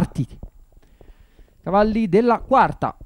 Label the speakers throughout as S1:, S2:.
S1: quarti. Cavalli della quarta.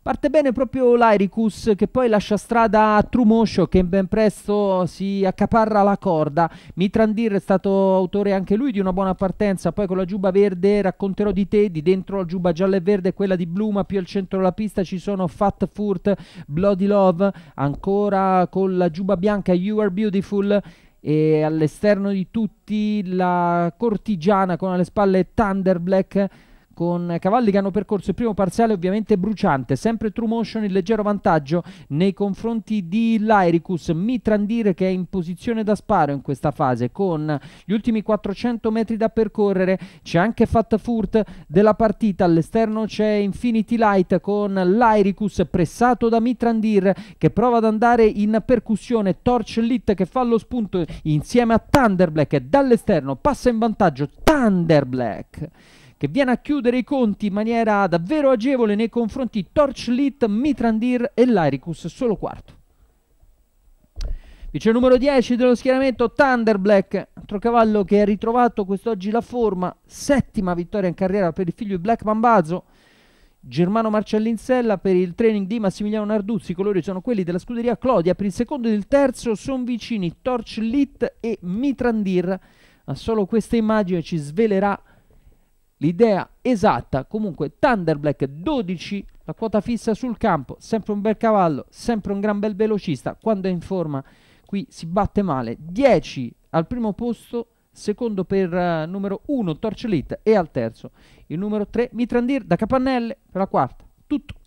S1: Parte bene proprio l'Airicus che poi lascia strada a Trumoscio che ben presto si accaparra la corda. Mitrandir è stato autore anche lui di una buona partenza, poi con la giubba verde racconterò di te, di dentro la giubba gialla e verde e quella di blu, ma più al centro della pista ci sono Fat Furt, Bloody Love, ancora con la giubba bianca You Are Beautiful e all'esterno di tutti la cortigiana con alle spalle Thunder Black con cavalli che hanno percorso il primo parziale ovviamente bruciante, sempre True Motion in leggero vantaggio nei confronti di Lyricus, Mitrandir che è in posizione da sparo in questa fase con gli ultimi 400 metri da percorrere, c'è anche Fat Furt della partita, all'esterno c'è Infinity Light con Lyricus pressato da Mitrandir che prova ad andare in percussione, Torch Lit che fa lo spunto insieme a Thunderblack e dall'esterno passa in vantaggio Thunderblack che viene a chiudere i conti in maniera davvero agevole nei confronti Torchlit, Mitrandir e Lyricus, solo quarto. Vice numero 10 dello schieramento Thunderblack, altro cavallo che ha ritrovato quest'oggi la forma, settima vittoria in carriera per il figlio di Black Mambazo, Germano Marcellin per il training di Massimiliano Narduzzi, i colori sono quelli della scuderia Clodia, per il secondo e il terzo sono vicini Torchlit e Mitrandir, ma solo questa immagine ci svelerà l'idea esatta. Comunque Thunder Black 12, la quota fissa sul campo, sempre un bel cavallo, sempre un gran bel velocista, quando è in forma qui si batte male. 10 al primo posto, secondo per uh, numero 1 Torch Elite e al terzo il numero 3 Mitrandir da Capannelle per la quarta. Tutto.